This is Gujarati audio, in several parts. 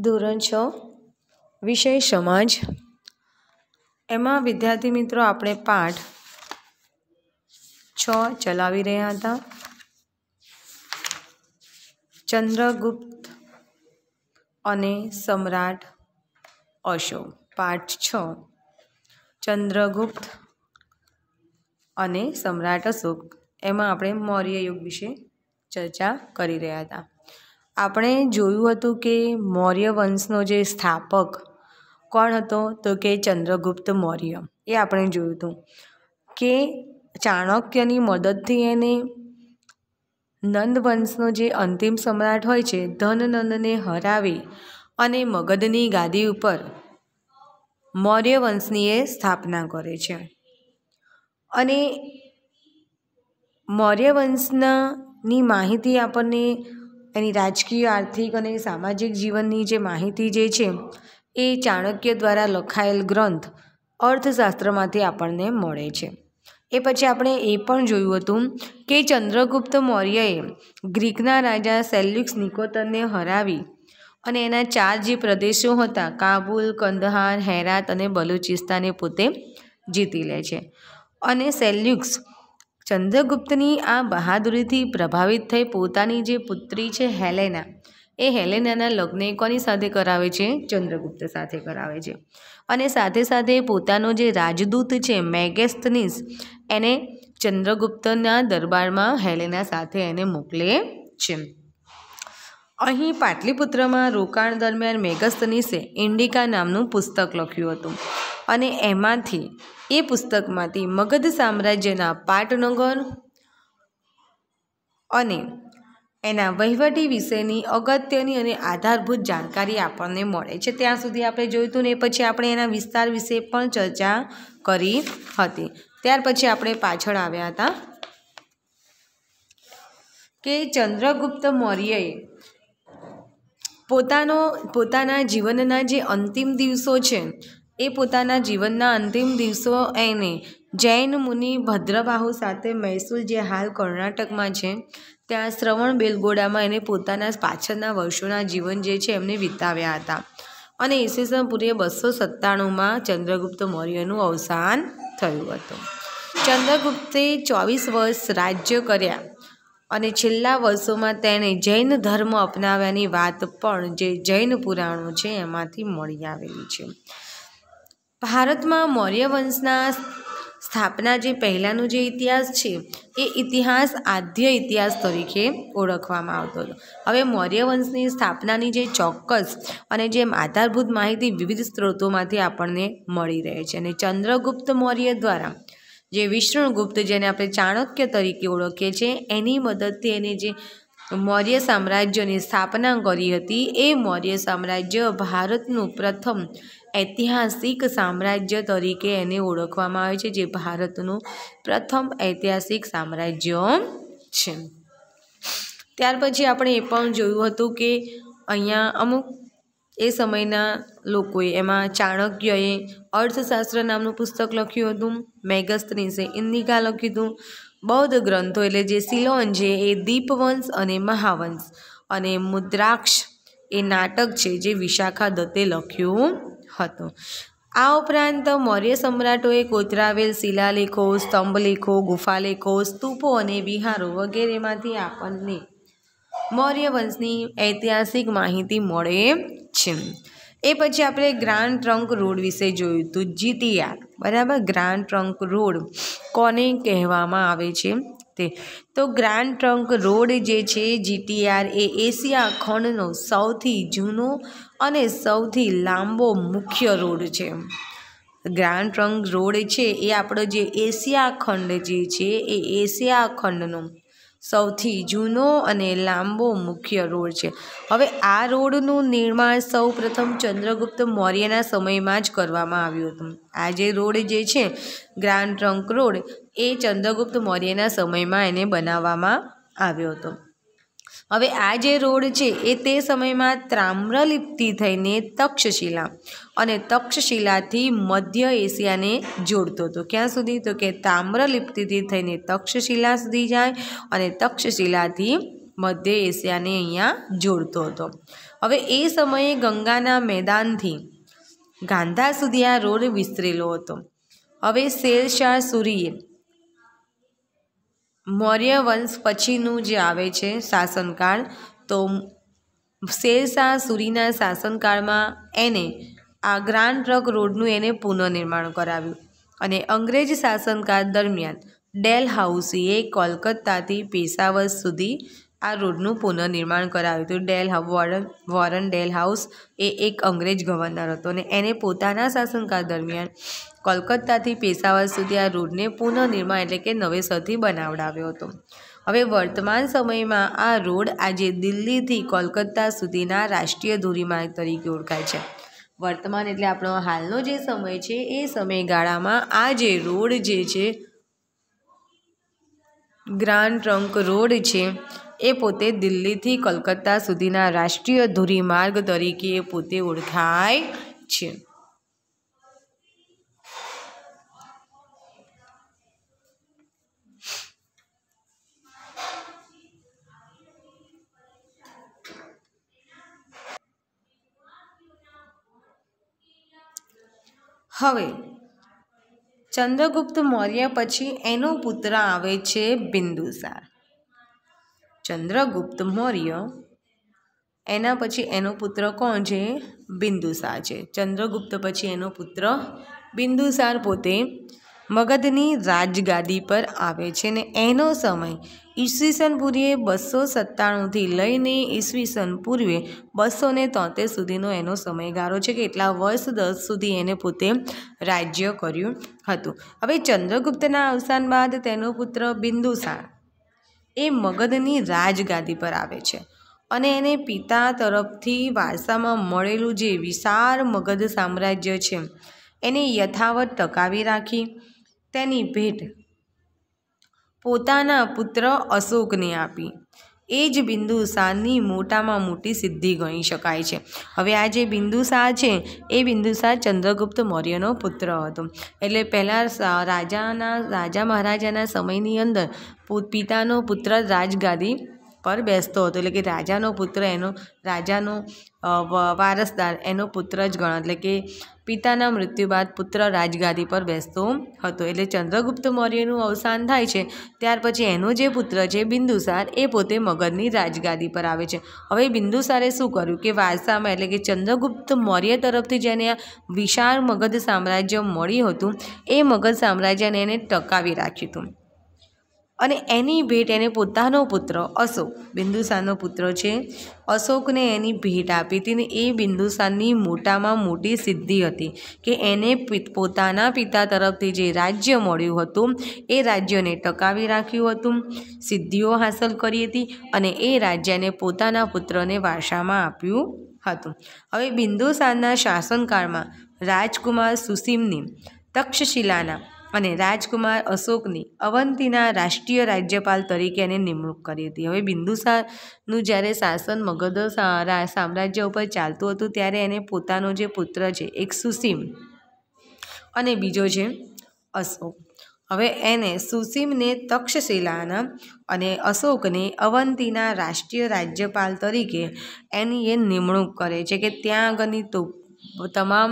ધોરણ છ વિષય સમાજ એમાં વિદ્યાર્થી મિત્રો આપણે પાઠ છ ચલાવી રહ્યા હતા ચંદ્રગુપ્ત અને સમ્રાટ અશોક પાઠ છ ચંદ્રગુપ્ત અને સમ્રાટ અશોક એમાં આપણે મૌર્ય યુગ વિશે ચર્ચા કરી રહ્યા હતા આપણે જોયું હતું કે મૌર્ય વંશનો જે સ્થાપક કોણ હતો તો કે ચંદ્રગુપ્ત મૌર્ય એ આપણે જોયું હતું કે ચાણક્યની મદદથી એને નંદ વંશનો જે અંતિમ સમ્રાટ હોય છે ધનનંદને હરાવી અને મગધની ગાદી ઉપર મૌર્ય વંશની એ સ્થાપના કરે છે અને મૌર્ય વંશનાની માહિતી આપણને એની રાજકીય આર્થિક અને સામાજિક જીવનની જે માહિતી જે છે એ ચાણક્ય દ્વારા લખાયેલ ગ્રંથ અર્થશાસ્ત્રમાંથી આપણને મળે છે એ પછી આપણે એ પણ જોયું હતું કે ચંદ્રગુપ્ત મૌર્યએ ગ્રીકના રાજા સેલ્યુક્સ નિકોતરને હરાવી અને એના ચાર જે પ્રદેશો હતા કાબુલ કંદહાર હેરાત અને બલુચિસ્તાને પોતે જીતી લે છે અને સેલ્યુક્સ ચંદ્રગુપ્તની આ બહાદુરીથી પ્રભાવિત થઈ પોતાની જે પુત્રી છે હેલેના એ હેલેનાના લગ્ન કોની સાથે કરાવે છે ચંદ્રગુપ્ત સાથે કરાવે છે અને સાથે સાથે પોતાનો જે રાજદૂત છે મેગેસ્થનીસ એને ચંદ્રગુપ્તના દરબારમાં હેલેના સાથે એને મોકલે છે અહીં પાટલીપુત્રમાં રોકાણ દરમિયાન મેગસ્તનીસે ઇન્ડિકા નામનું પુસ્તક લખ્યું હતું અને એમાંથી એ પુસ્તકમાંથી મગધ સામ્રાજ્યના પાટનગર અને એના વહીવટી વિશેની અગત્યની અને આધારભૂત જાણકારી આપણને મળે છે ત્યાં સુધી આપણે જોયું હતું ને પછી આપણે એના વિસ્તાર વિશે પણ ચર્ચા કરી હતી ત્યાર પછી આપણે પાછળ આવ્યા હતા કે ચંદ્રગુપ્ત મૌર્યએ પોતાનો પોતાના જીવનના જે અંતિમ દિવસો છે એ પોતાના જીવનના અંતિમ દિવસો એને જૈન મુનિ ભદ્રબાહુ સાથે મૈસૂર જે હાલ કર્ણાટકમાં છે ત્યાં શ્રવણ બેલગોડામાં એને પોતાના પાછળના વર્ષોના જીવન જે છે એમને વિતાવ્યા હતા અને ઈસવીસન પૂર્વે બસો સત્તાણુંમાં ચંદ્રગુપ્ત મૌર્યનું અવસાન થયું હતું ચંદ્રગુપ્તે ચોવીસ વર્ષ રાજ્ય કર્યા અને છેલ્લા વર્ષોમાં તેણે જૈન ધર્મ અપનાવ્યાની વાત પણ જે જૈન પુરાણો છે એમાંથી મળી આવેલી છે ભારતમાં મૌર્ય વંશના સ્થાપના જે પહેલાંનો જે ઇતિહાસ છે એ ઇતિહાસ આદ્ય ઇતિહાસ તરીકે ઓળખવામાં આવતો હતો હવે મૌર્ય વંશની સ્થાપનાની જે ચોક્કસ અને જે આધારભૂત માહિતી વિવિધ સ્ત્રોતોમાંથી આપણને મળી રહે છે અને ચંદ્રગુપ્ત મૌર્ય દ્વારા જે વિષ્ણુગુપ્ત જેને આપણે ચાણક્ય તરીકે ઓળખીએ છીએ એની મદદથી એને જે મૌર્ય સામ્રાજ્યની સ્થાપના કરી હતી એ મૌર્ય સામ્રાજ્ય ભારતનું પ્રથમ ઐતિહાસિક સામ્રાજ્ય તરીકે એને ઓળખવામાં આવે છે જે ભારતનું પ્રથમ ઐતિહાસિક સામ્રાજ્ય છે ત્યાર પછી આપણે એ પણ જોયું હતું કે અહીંયા અમુક એ સમયના લોકોએ એમાં ચાણક્યએ અર્થશાસ્ત્ર નામનું પુસ્તક લખ્યું હતું મેગસ્ત્રીસે ઇન્દિકા લખ્યું હતું બૌદ્ધ ગ્રંથો એટલે જે સિલોન છે એ દીપવંશ અને મહાવંશ અને મુદ્રાક્ષ એ નાટક છે જે વિશાખા દત્તે લખ્યું હતો આ ઉપરાંત મૌર્ય સમ્રાટોએ કોતરાવેલ શિલાલેખો સ્તંભલેખો ગુફાલેખો સ્તૂપો અને વિહારો વગેરેમાંથી આપણને મૌર્ય વંશની ઐતિહાસિક માહિતી મળે છે એ પછી આપણે ગ્રાન્ડ ટ્રંક રોડ વિશે જોયું હતું જીટીઆર બરાબર ગ્રાન્ડ ટ્રંક રોડ કોને કહેવામાં આવે છે તે તો ગ્રાન્ડ ટ્રંક રોડ જે છે જીટીઆર એ એશિયા ખંડનો સૌથી જૂનો અને સૌથી લાંબો મુખ્ય રોડ છે ગ્રાન્ડ ટ્રંક રોડ છે એ આપણો જે એશિયા ખંડ જે છે એ એશિયા ખંડનો સૌથી જૂનો અને લાંબો મુખ્ય રોડ છે હવે આ રોડનું નિર્માણ સૌ પ્રથમ ચંદ્રગુપ્ત મૌર્યના સમયમાં જ કરવામાં આવ્યું હતું આ જે રોડ જે છે ગ્રાન્ડ ટ્રંક રોડ એ ચંદ્રગુપ્ત મૌર્યના સમયમાં એને બનાવવામાં આવ્યો હતો હવે આ જે રોડ છે એ તે સમયમાં તામ્રલિપ્તિ થઈને તક્ષશિલા અને તક્ષશિલાથી મધ્ય એશિયાને જોડતો હતો ક્યાં સુધી તો કે તામ્રલિપ્તિથી થઈને તક્ષશિલા સુધી જાય અને તક્ષશિલાથી મધ્ય એશિયાને અહીંયા જોડતો હતો હવે એ સમયે ગંગાના મેદાનથી ગાંધા સુધી આ રોડ વિસ્તરેલો હતો હવે શેરશાહ સૂરીએ મૌર્ય વંશ પછીનું જે આવે છે શાસનકાળ તો શેરશાહ સૂરીના શાસનકાળમાં એને આ ગ્રાન્ડ ટ્રક રોડનું એને પુનઃનિર્માણ કરાવ્યું અને અંગ્રેજ શાસનકાળ દરમિયાન ડેલ હાઉસીએ કોલકત્તાથી પેશાવર સુધી આ રોડનું પુનઃનિર્માણ કરાવ્યું હતું ડેલ વોરન વોરન ડેલ હાઉસ એ એક અંગ્રેજ ગવર્નર હતો અને એને પોતાના શાસનકાળ દરમિયાન કોલકાતાથી પેશાવર સુધી આ રોડને પુનઃનિર્માણ એટલે કે નવેસરથી બનાવડાવ્યો હતો હવે વર્તમાન સમયમાં આ રોડ આજે દિલ્હીથી કોલકાતા સુધીના રાષ્ટ્રીય ધોરીમાર્ગ તરીકે ઓળખાય છે વર્તમાન એટલે આપણો હાલનો જે સમય છે એ સમયગાળામાં આ જે રોડ જે છે ગ્રાન્ડ ટ્રંક રોડ છે એ પોતે દિલ્હીથી કોલકાતા સુધીના રાષ્ટ્રીય ધોરીમાર્ગ તરીકે પોતે ઓળખાય છે હવે ચંદ્રગુપ્ત મૌર્ય પછી એનો પુત્ર આવે છે બિંદુસાર ચંદ્રગુપ્ત મૌર્ય એના પછી એનો પુત્ર કોણ છે બિંદુસાર છે ચંદ્રગુપ્ત પછી એનો પુત્ર બિંદુસાર પોતે મગધની રાજગાદી પર આવે છે ને એનો સમય ઈસવીસન પૂર્વે બસો સત્તાણુંથી લઈને ઈસવીસન પૂર્વે બસો ને તોતેર સુધીનો એનો સમયગાળો છે કે એટલા વર્ષ દસ સુધી એને પોતે રાજ્ય કર્યું હતું હવે ચંદ્રગુપ્તના અવસાન બાદ તેનો પુત્ર બિંદુસાર એ મગધની રાજગાદી પર આવે છે અને એને પિતા તરફથી વારસામાં મળેલું જે વિશાળ મગધ સામ્રાજ્ય છે એને યથાવત ટકાવી રાખી તેની ભેટ પોતાના પુત્ર અશોકને આપી એ જ બિંદુસારની મોટામાં મોટી સિદ્ધિ ગણી શકાય છે હવે આ જે બિંદુસાર છે એ બિંદુસાર ચંદ્રગુપ્ત મૌર્યનો પુત્ર હતો એટલે પહેલાં રાજાના રાજા મહારાજાના સમયની અંદર પિતાનો પુત્ર રાજગાદી પર બેસતો હતો એટલે કે રાજાનો પુત્ર એનો રાજાનો વારસદાર એનો પુત્ર જ ગણ એટલે કે પિતાના મૃત્યુ બાદ પુત્ર રાજગાદી પર બેસતો હતો એટલે ચંદ્રગુપ્ત મૌર્યનું અવસાન થાય છે ત્યાર પછી એનો જે પુત્ર છે બિંદુસાર એ પોતે મગધની રાજગાદી પર આવે છે હવે બિંદુસારે શું કર્યું કે વારસામાં એટલે કે ચંદ્રગુપ્ત મૌર્ય તરફથી જેને આ વિશાળ મગધ સામ્રાજ્ય મળ્યું હતું એ મગધ સામ્રાજ્યને એને ટકાવી રાખ્યું હતું અને એની ભેટ એને પોતાનો પુત્ર અશોક બિંદુસારનો પુત્ર છે અશોકને એની ભેટ આપી હતી ને એ બિંદુસારની મોટામાં મોટી સિદ્ધિ હતી કે એને પોતાના પિતા તરફથી જે રાજ્ય મળ્યું હતું એ રાજ્યને ટકાવી રાખ્યું હતું સિદ્ધિઓ હાંસલ કરી હતી અને એ રાજ્યને પોતાના પુત્રને વારસામાં આપ્યું હતું હવે બિંદુસારના શાસનકાળમાં રાજકુમાર સુસીમની તક્ષશિલાના અને રાજકુમાર અશોકની અવંતીના રાષ્ટ્રીય રાજ્યપાલ તરીકે એને નિમણૂક કરી હતી હવે બિંદુસારનું જ્યારે શાસન મગધ સામ્રાજ્ય ઉપર ચાલતું હતું ત્યારે એને પોતાનો જે પુત્ર છે એક સુસીમ અને બીજો છે અશોક હવે એને સુસીમને તક્ષશિલાના અને અશોકને અવંતીના રાષ્ટ્રીય રાજ્યપાલ તરીકે એની એ નિમણૂક કરે છે કે ત્યાં આગળની તો તમામ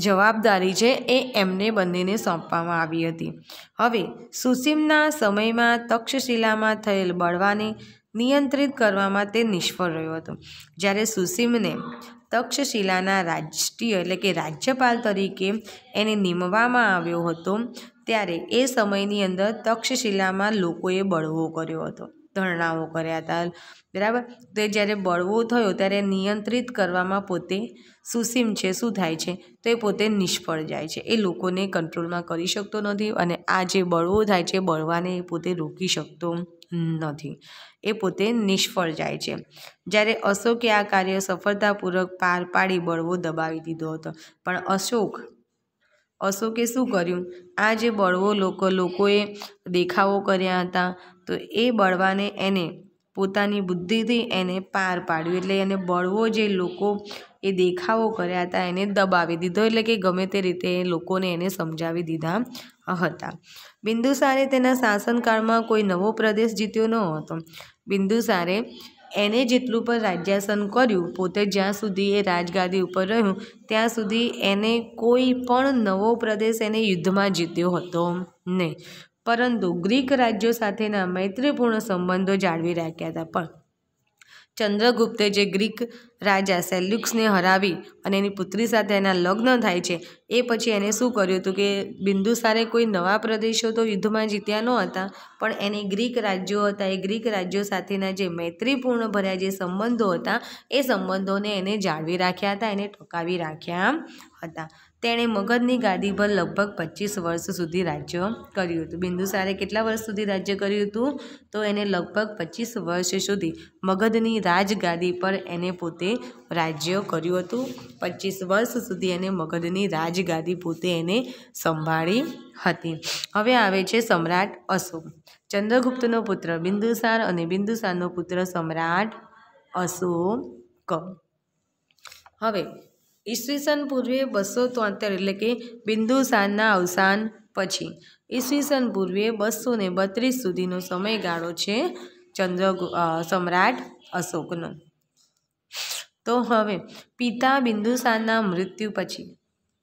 જવાબદારી છે એ એમને બંનેને સોંપવામાં આવી હતી હવે સુસીમના સમયમાં તક્ષશિલામાં થયેલ બળવાને નિયંત્રિત કરવામાં તે નિષ્ફળ રહ્યો હતો જ્યારે સુસીમને તક્ષશિલાના રાષ્ટ્રીય એટલે કે રાજ્યપાલ તરીકે એને નિમવામાં આવ્યો હતો ત્યારે એ સમયની અંદર તક્ષશિલામાં લોકોએ બળવો કર્યો હતો ધરણાઓ કર્યા હતા બરાબર તે જ્યારે બળવો થયો ત્યારે નિયંત્રિત કરવામાં પોતે સુસીમ છે શું થાય છે તો એ પોતે નિષ્ફળ જાય છે એ લોકોને કંટ્રોલમાં કરી શકતો નથી અને આ જે બળવો થાય છે બળવાને એ પોતે રોકી શકતો નથી એ પોતે નિષ્ફળ જાય છે જ્યારે અશોકે આ કાર્ય સફળતાપૂર્વક પાર પાડી બળવો દબાવી દીધો હતો પણ અશોક અશોકે શું કર્યું આ જે બળવો લોકો લોકોએ દેખાવો કર્યા હતા તો એ બળવાને એને પોતાની બુદ્ધિથી એને પાર પાડ્યું એટલે એને બળવો જે લોકો એ દેખાવો કર્યા હતા એને દબાવી દીધો એટલે કે ગમે તે રીતે લોકોને એને સમજાવી દીધા હતા બિંદુસારે તેના શાસનકાળમાં કોઈ નવો પ્રદેશ જીત્યો ન હતો બિંદુસારે એને જેટલું પણ રાજ્યાસન કર્યું પોતે જ્યાં સુધી એ રાજગાદી ઉપર રહ્યું ત્યાં સુધી એને કોઈ પણ નવો પ્રદેશ એને યુદ્ધમાં જીત્યો હતો નહીં પરંતુ ગ્રીક રાજ્યો સાથેના મૈત્રીપૂર્ણ સંબંધો જાળવી રાખ્યા હતા પણ ચંદ્રગુપ્તે જે ગ્રીક રાજા સેલ્યુક્સને હરાવી અને એની પુત્રી સાથે એના લગ્ન થાય છે એ પછી એને શું કર્યું હતું કે બિંદુસારે કોઈ નવા પ્રદેશો તો યુદ્ધમાં જીત્યા ન હતા પણ એને ગ્રીક રાજ્યો હતા એ ગ્રીક રાજ્યો સાથેના જે મૈત્રીપૂર્ણ ભર્યા જે સંબંધો હતા એ સંબંધોને એને જાળવી રાખ્યા હતા એને ટકાવી રાખ્યા હતા તેણે મગધની ગાદી પર લગભગ પચીસ વર્ષ સુધી રાજ્ય કર્યું હતું બિંદુસારે કેટલા વર્ષ સુધી રાજ્ય કર્યું હતું તો એને લગભગ પચીસ વર્ષ સુધી મગધની રાજગાદી પર એને પોતે રાજ્ય કર્યું હતું પચીસ વર્ષ સુધી એને મગધની રાજગાદી પોતે એને સંભાળી હતી હવે આવે છે સમ્રાટ અશોક ચંદ્રગુપ્તનો પુત્ર બિંદુસાર અને બિંદુસારનો પુત્ર સમ્રાટ અશોક હવે ઈસવીસન પૂર્વે બસો તોતેર એટલે કે બિંદુસારના અવસાન પછી ઈસવીસન પૂર્વે બસો ને બત્રીસ સુધીનો સમયગાળો છે ચંદ્ર સમ્રાટ અશોકનો તો હવે પિતા બિંદુસારના મૃત્યુ પછી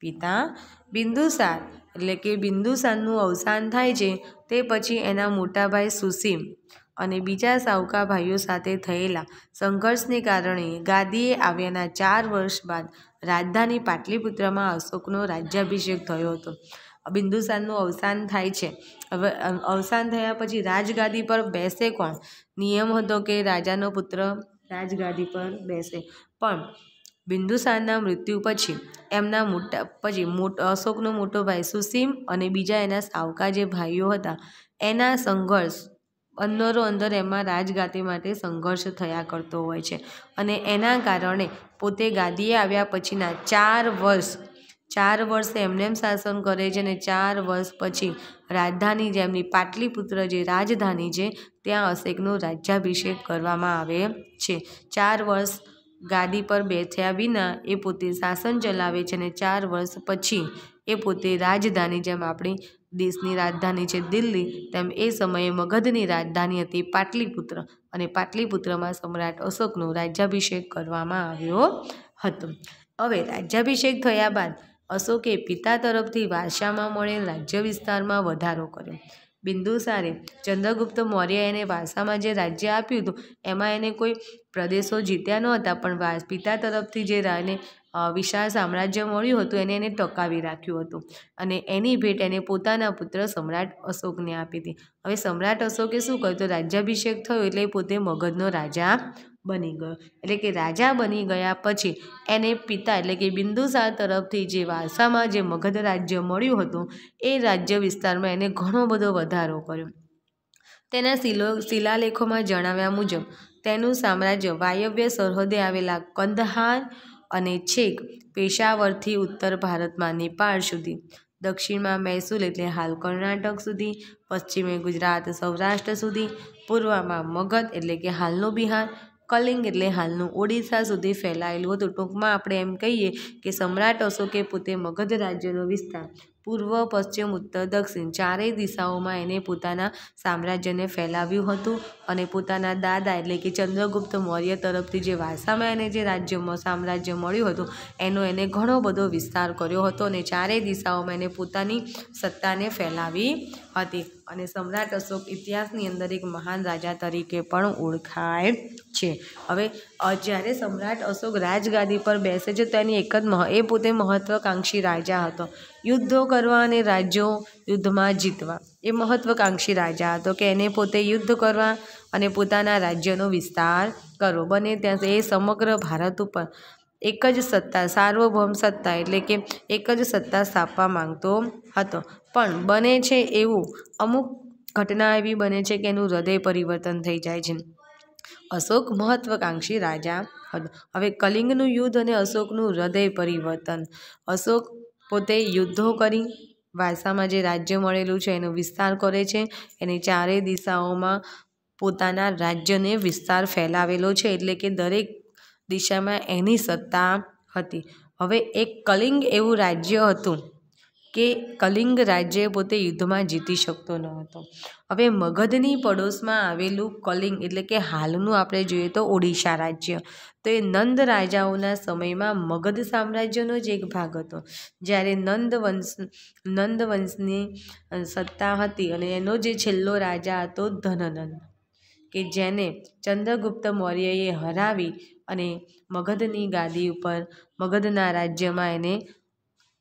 પિતા બિંદુસાર એટલે કે બિંદુસારનું અવસાન થાય છે તે પછી એના મોટાભાઈ સુસીમ અને બીજા સાવકા ભાઈઓ સાથે થયેલા સંઘર્ષને કારણે ગાદીએ આવ્યાના ચાર વર્ષ બાદ રાજધાની પાટલીપુત્રમાં અશોકનો રાજ્યાભિષેક થયો હતો બિંદુસારનું અવસાન થાય છે હવે અવસાન થયા પછી રાજગાદી પર બેસે કોણ નિયમ હતો કે રાજાનો પુત્ર રાજગાદી પર બેસે પણ બિંદુસારના મૃત્યુ પછી એમના મોટા પછી અશોકનો મોટો ભાઈ સુસીમ અને બીજા એના સાવકા જે ભાઈઓ હતા એના સંઘર્ષ અંદરો અંદર એમાં રાજગાદી માટે સંઘર્ષ થયા કરતો હોય છે અને એના કારણે પોતે ગાદીએ આવ્યા પછીના ચાર વર્ષ ચાર વર્ષ એમને એમ શાસન કરે છે અને ચાર વર્ષ પછી રાજધાની જેમની પાટલીપુત્ર જે રાજધાની છે ત્યાં અશેકનો રાજ્યાભિષેક કરવામાં આવે છે ચાર વર્ષ ગાદી પર બેઠ્યા વિના એ પોતે શાસન ચલાવે છે અને ચાર વર્ષ પછી એ પોતે રાજધાની જેમ આપણી દેશની રાજધાની છે દિલ્હી તેમ એ સમયે મગધની રાજધાની હતી પાટલીપુત્ર અને પાટલીપુત્રમાં સમ્રાટ અશોકનો રાજ્યાભિષેક કરવામાં આવ્યો હતો હવે રાજ્યાભિષેક થયા બાદ અશોકે પિતા તરફથી વારસામાં મળેલ રાજ્ય વિસ્તારમાં વધારો કર્યો બિંદુસારે ચંદ્રગુપ્ત મૌર્ય એને વારસામાં જે રાજ્ય આપ્યું હતું એમાં એને કોઈ પ્રદેશો જીત્યા નહોતા પણ પિતા તરફથી જે રાને વિશાળ સામ્રાજ્ય મળ્યું હતું એને એને ટકાવી રાખ્યું હતું અને એની ભેટ એને પોતાના પુત્ર સમ્રાટ અશોકને આપી હતી હવે સમ્રાટ અશોકે શું કર્યું તો રાજ્યાભિષેક થયો એટલે પોતે મગધનો રાજા બની ગયો એટલે કે રાજા બની ગયા પછી એને પિતા એટલે કે બિંદુસાર તરફથી જે વારસામાં જે મગધ રાજ્ય મળ્યું હતું એ રાજ્ય વિસ્તારમાં એને ઘણો બધો વધારો કર્યો તેના શિલો શિલાલેખોમાં જણાવ્યા મુજબ તેનું સામ્રાજ્ય વાયવ્ય સરહદે આવેલા કંદહાર અને છેક પેશાવરથી ઉત્તર ભારતમાં નેપાળ સુધી દક્ષિણમાં મૈસૂર એટલે હાલ કર્ણાટક સુધી પશ્ચિમે ગુજરાત સૌરાષ્ટ્ર સુધી પૂર્વમાં મગધ એટલે કે હાલનું બિહાર કલિંગ એટલે હાલનું ઓડિશા સુધી ફેલાયેલું હતું ટૂંકમાં આપણે એમ કહીએ કે સમ્રાટ અશોકે પોતે મગધ રાજ્યનો વિસ્તાર પૂર્વ પશ્ચિમ ઉત્તર દક્ષિણ ચારેય દિશાઓમાં એને પોતાના સામ્રાજ્યને ફેલાવ્યું હતું અને પોતાના દાદા એટલે કે ચંદ્રગુપ્ત મૌર્ય તરફથી જે વારસામાં એને જે રાજ્યમાં સામ્રાજ્ય મળ્યું હતું એનો એને ઘણો બધો વિસ્તાર કર્યો હતો અને ચારેય દિશાઓમાં એને પોતાની સત્તાને ફેલાવી હતી અને સમ્રાટ અશોક ઇતિહાસની અંદર એક મહાન રાજા તરીકે પણ ઓળખાય છે હવે જ્યારે સમ્રાટ અશોક રાજગાદી પર બેસે છે તેની એક જ મહ એ પોતે મહત્વકાંક્ષી રાજા હતો યુદ્ધો કરવા અને રાજ્યો યુદ્ધમાં જીતવા એ મહત્ત્વાકાંક્ષી રાજા હતો કે એને પોતે યુદ્ધ કરવા અને પોતાના રાજ્યનો વિસ્તાર કરવો બને ત્યાં એ સમગ્ર ભારત ઉપર એક જ સત્તા સાર્વભૌમ સત્તા એટલે કે એક જ સત્તા સ્થાપવા માંગતો હતો પણ બને છે એવું અમુક ઘટના એવી બને છે કે એનું હૃદય પરિવર્તન થઈ જાય છે અશોક મહત્વકાંક્ષી રાજા હતો હવે કલિંગનું યુદ્ધ અને અશોકનું હૃદય પરિવર્તન અશોક પોતે યુદ્ધો કરી વારસામાં જે રાજ્ય મળેલું છે એનો વિસ્તાર કરે છે એની ચારેય દિશાઓમાં પોતાના રાજ્યને વિસ્તાર ફેલાવેલો છે એટલે કે દરેક દિશામાં એની સત્તા હતી હવે એક કલિંગ એવું રાજ્ય હતું કે કલિંગ રાજ્ય પોતે યુદ્ધમાં જીતી શકતો ન હતો હવે મગધની પડોશમાં આવેલું કલિંગ એટલે કે હાલનું આપણે જોઈએ તો ઓડિશા રાજ્ય તો એ નંદ રાજાઓના સમયમાં મગધ સામ્રાજ્યનો જ એક ભાગ હતો જ્યારે નંદ વંશ નંદ વંશની સત્તા હતી અને એનો જે છેલ્લો રાજા હતો ધનનંદ કે જેને ચંદ્રગુપ્ત મૌર્યએ હરાવી અને મગધની ગાદી ઉપર મગધના રાજ્યમાં એને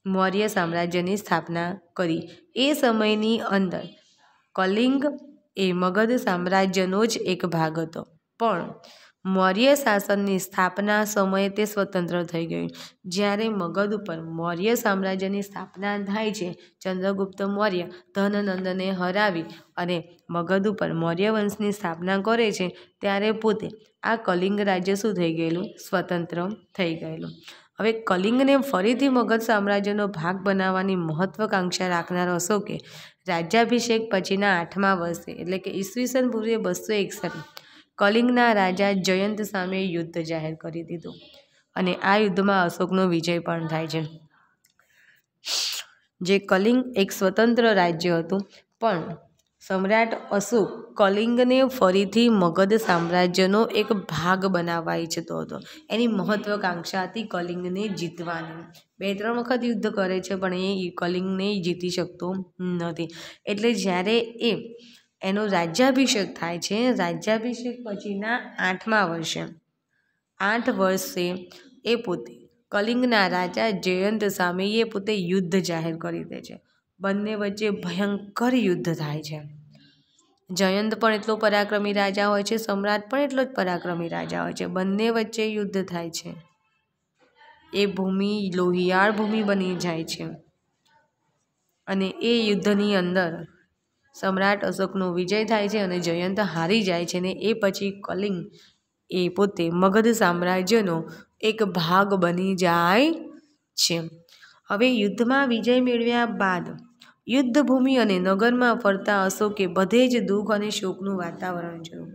મૌર્ય સામ્રાજ્યની સ્થાપના કરી એ સમયની અંદર કલિંગ એ મગધ સામ્રાજ્યનો જ એક ભાગ હતો પણ મૌર્ય શાસનની સ્થાપના સમયે તે સ્વતંત્ર થઈ ગયું જ્યારે મગધ ઉપર મૌર્ય સામ્રાજ્યની સ્થાપના થાય છે ચંદ્રગુપ્ત મૌર્ય ધનનંદને હરાવી અને મગધ ઉપર મૌર્ય વંશની સ્થાપના કરે છે ત્યારે પોતે આ કલિંગ રાજ્ય શું થઈ ગયેલું સ્વતંત્ર થઈ ગયેલું હવે કલિંગને ફરીથી મગધ સામ્રાજ્યનો ભાગ બનાવવાની મહત્વકાંક્ષા રાખનાર અશોકે રાજ્યાભિષેક પછીના આઠમા વર્ષે એટલે કે ઈસવીસન પૂર્વે બસો એકસઠ કલિંગના રાજા જયંત સામે યુદ્ધ જાહેર કરી દીધું અને આ યુદ્ધમાં અશોકનો વિજય પણ થાય છે જે કલિંગ એક સ્વતંત્ર રાજ્ય હતું પણ સમ્રાટ અશોક કલિંગને ફરીથી મગધ સામ્રાજ્યનો એક ભાગ બનાવવા ઈચ્છતો હતો એની મહત્ત્વાકાંક્ષા હતી કલિંગને જીતવાની બે ત્રણ વખત યુદ્ધ કરે છે પણ એ કલિંગને જીતી શકતો નથી એટલે જ્યારે એ એનો રાજ્યાભિષેક થાય છે રાજ્યાભિષેક પછીના આઠમા વર્ષે આઠ વર્ષે એ પોતે કલિંગના રાજા જયંત સામે એ પોતે યુદ્ધ જાહેર કરી દે છે બંને વચ્ચે ભયંકર યુદ્ધ થાય છે જયંત પણ એટલો પરાક્રમી રાજા હોય છે સમ્રાટ પણ એટલો જ પરાક્રમી રાજા હોય છે બંને વચ્ચે યુદ્ધ થાય છે એ ભૂમિ લોહિયાળ ભૂમિ બની જાય છે અને એ યુદ્ધની અંદર સમ્રાટ અશોકનો વિજય થાય છે અને જયંત હારી જાય છે ને એ પછી કલિંગ એ પોતે મગધ સામ્રાજ્યનો એક ભાગ બની જાય છે હવે યુદ્ધમાં વિજય મેળવ્યા બાદ યુદ્ધભૂમિ અને નગરમાં ફરતા અશોકે બધે જ દુઃખ અને શોકનું વાતાવરણ જોયું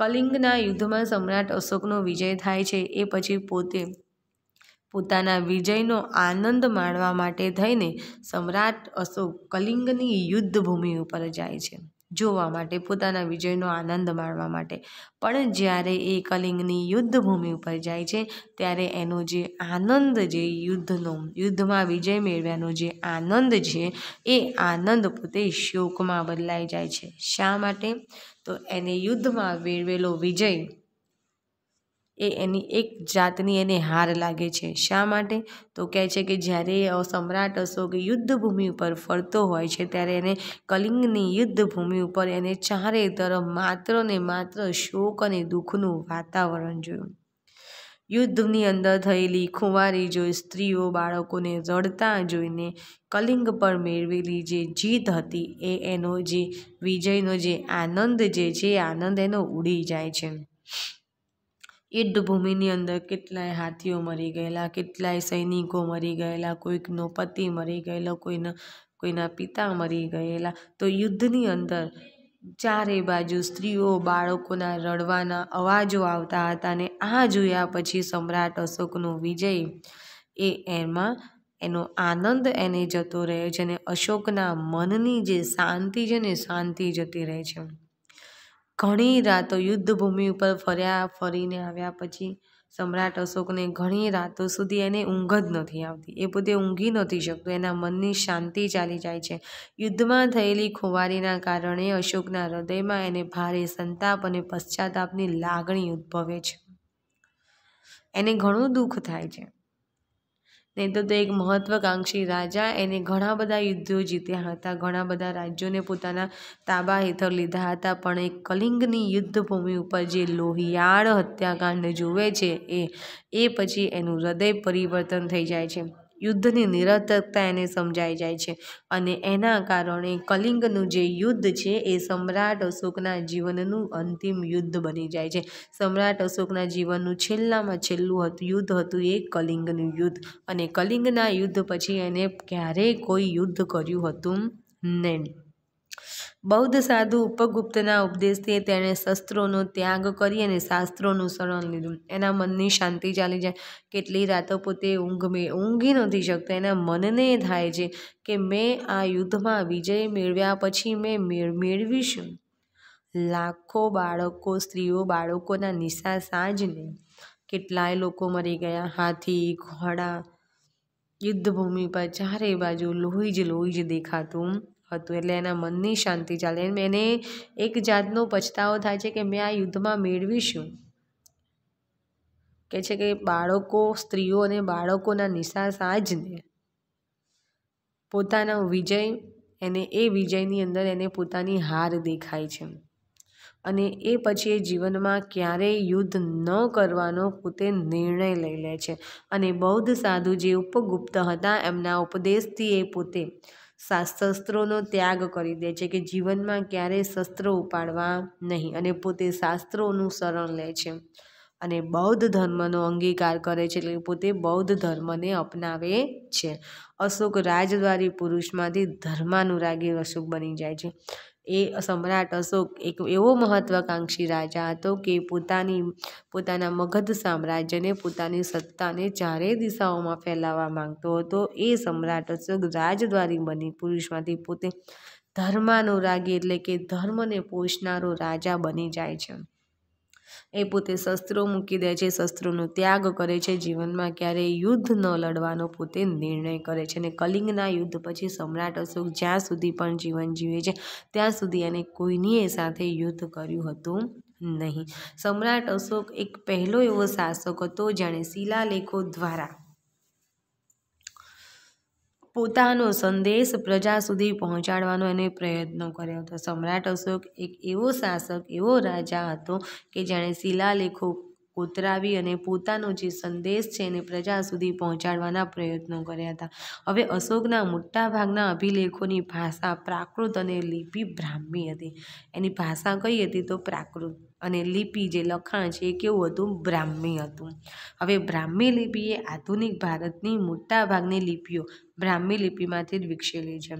કલિંગના યુદ્ધમાં સમ્રાટ અશોકનો વિજય થાય છે એ પછી પોતે પોતાના વિજયનો આનંદ માણવા માટે થઈને સમ્રાટ અશોક કલિંગની યુદ્ધભૂમિ ઉપર જાય છે જોવા માટે પોતાના વિજયનો આનંદ માણવા માટે પણ જ્યારે એ કલિંગની યુદ્ધભૂમિ ઉપર જાય છે ત્યારે એનો જે આનંદ જે યુદ્ધનો યુદ્ધમાં વિજય મેળવ્યાનો જે આનંદ છે એ આનંદ પોતે શોકમાં બદલાઈ જાય છે શા માટે તો એને યુદ્ધમાં મેળવેલો વિજય એ એની એક જાતની એને હાર લાગે છે શા માટે તો કહે છે કે જ્યારે સમ્રાટ અશોક યુદ્ધભૂમિ ઉપર ફરતો હોય છે ત્યારે એને કલિંગની યુદ્ધભૂમિ ઉપર એને ચારે તરફ માત્ર ને માત્ર શોક અને દુઃખનું વાતાવરણ જોયું યુદ્ધની અંદર થયેલી ખુંવારી જોઈ સ્ત્રીઓ બાળકોને રડતા જોઈને કલિંગ પર મેળવેલી જે જીત હતી એ એનો જે વિજયનો જે આનંદ જે છે આનંદ એનો ઉડી જાય છે યુદ્ધ ભૂમિની અંદર કેટલાય હાથીઓ મરી ગયેલા કેટલાય સૈનિકો મરી ગયેલા કોઈકનો પતિ મરી ગયેલો કોઈના કોઈના પિતા મરી ગયેલા તો યુદ્ધની અંદર ચારે બાજુ સ્ત્રીઓ બાળકોના રડવાના અવાજો આવતા હતા અને આ જોયા પછી સમ્રાટ અશોકનો વિજય એ એમાં એનો આનંદ એને જતો રહે છે અને અશોકના મનની જે શાંતિ છે ને શાંતિ જતી રહે છે ઘણી રાતો યુદ્ધભૂમિ ઉપર ફર્યા ફરીને આવ્યા પછી સમ્રાટ અશોકને ઘણી રાતો સુધી એને ઊંઘ જ નથી આવતી એ પોતે ઊંઘી નથી શકતું એના મનની શાંતિ ચાલી જાય છે યુદ્ધમાં થયેલી ખોવારીના કારણે અશોકના હૃદયમાં એને ભારે સંતાપ અને પશ્ચાતાપની લાગણી ઉદ્ભવે છે એને ઘણું દુઃખ થાય છે નહીં તો એક મહત્ત્વાકાંક્ષી રાજા એને ઘણા બધા યુદ્ધો જીત્યા હતા ઘણા બધા રાજ્યોને પોતાના તાબા હેઠળ લીધા હતા પણ એ કલિંગની યુદ્ધભૂમિ ઉપર જે લોહિયાળ હત્યાકાંડ જુએ છે એ એ પછી એનું હૃદય પરિવર્તન થઈ જાય છે યુદ્ધની નિરર્થકતા એને સમજાઈ જાય છે અને એના કારણે કલિંગનું જે યુદ્ધ છે એ સમ્રાટ અશોકના જીવનનું અંતિમ યુદ્ધ બની જાય છે સમ્રાટ અશોકના જીવનનું છેલ્લામાં છેલ્લું હતું યુદ્ધ હતું એ કલિંગનું યુદ્ધ અને કલિંગના યુદ્ધ પછી એને ક્યારેય કોઈ યુદ્ધ કર્યું હતું નહીં બૌદ્ધ સાધુ ઉપગુપ્તના ઉપદેશથી તેણે શસ્ત્રોનો ત્યાગ કરી અને શાસ્ત્રોનું શરણ લીધું એના મનની શાંતિ ચાલી જાય કેટલી રાતો પોતે ઊંઘ મેં ઊંઘી નથી શકતો એના મનને થાય છે કે મેં આ યુદ્ધમાં વિજય મેળવ્યા પછી મેં મેળવીશું લાખો બાળકો સ્ત્રીઓ બાળકોના નિશા સાંજને કેટલાય લોકો મરી ગયા હાથી ઘોડા યુદ્ધભૂમિ પર ચારે બાજુ લોહી જ લોહી જ દેખાતું હતું એટલે એના મનની શાંતિ ચાલે એમ એને એક જાતનો પછતાવો થાય છે કે મેં આ યુદ્ધમાં મેળવીશું કે છે કે બાળકો સ્ત્રીઓ અને બાળકોના નિશા આજને પોતાનો વિજય એને એ વિજયની અંદર એને પોતાની હાર દેખાય છે અને એ પછી એ જીવનમાં ક્યારેય યુદ્ધ ન કરવાનો પોતે નિર્ણય લઈ લે છે અને બૌદ્ધ સાધુ જે ઉપગુપ્ત હતા એમના ઉપદેશથી એ પોતે શસ્ત્રોનો ત્યાગ કરી દે છે કે જીવનમાં ક્યારેય શસ્ત્રો ઉપાડવા નહીં અને પોતે શાસ્ત્રોનું શરણ લે છે અને બૌદ્ધ ધર્મનો અંગીકાર કરે છે એટલે પોતે બૌદ્ધ ધર્મને અપનાવે છે અશોક રાજદ્વારી પુરુષમાંથી ધર્માનુરાગી અશોક બની જાય છે એ સમ્રાટ અશોક એક એવો મહત્ત્વાકાંક્ષી રાજા હતો કે પોતાની પોતાના મગધ સામ્રાજ્યને પોતાની સત્તાને ચારેય દિશાઓમાં ફેલાવવા માંગતો હતો એ સમ્રાટ અશોક રાજદ્વારી બની પુરુષમાંથી પોતે ધર્માનુરાગી એટલે કે ધર્મને પોષનારો રાજા બની જાય છે એ પોતે શસ્ત્રો મૂકી દે છે શસ્ત્રોનો ત્યાગ કરે છે જીવનમાં ક્યારેય યુદ્ધ ન લડવાનો પોતે નિર્ણય કરે છે અને કલિંગના યુદ્ધ પછી સમ્રાટ અશોક જ્યાં સુધી પણ જીવન જીવે છે ત્યાં સુધી એને કોઈની સાથે યુદ્ધ કર્યું હતું નહીં સમ્રાટ અશોક એક પહેલો એવો શાસક હતો જાણે શિલાલેખો દ્વારા પોતાનો સંદેશ પ્રજા સુધી પહોંચાડવાનો એને પ્રયત્નો કર્યો હતો સમ્રાટ અશોક એક એવો શાસક એવો રાજા હતો કે જેણે શિલાલેખો કોતરાવી અને પોતાનો જે સંદેશ છે એને પ્રજા સુધી પહોંચાડવાના પ્રયત્નો કર્યા હતા હવે અશોકના મોટાભાગના અભિલેખોની ભાષા પ્રાકૃત અને લિપિ બ્રાહ્મી હતી એની ભાષા કઈ હતી તો પ્રાકૃત અને લિપિ જે લખાણ છે એ કેવું હતું બ્રાહ્મી હતું હવે બ્રાહ્મી લિપિ એ આધુનિક ભારતની મોટાભાગની લિપિઓ બ્રાહ્મી લિપિમાંથી જ વિકસેલી છે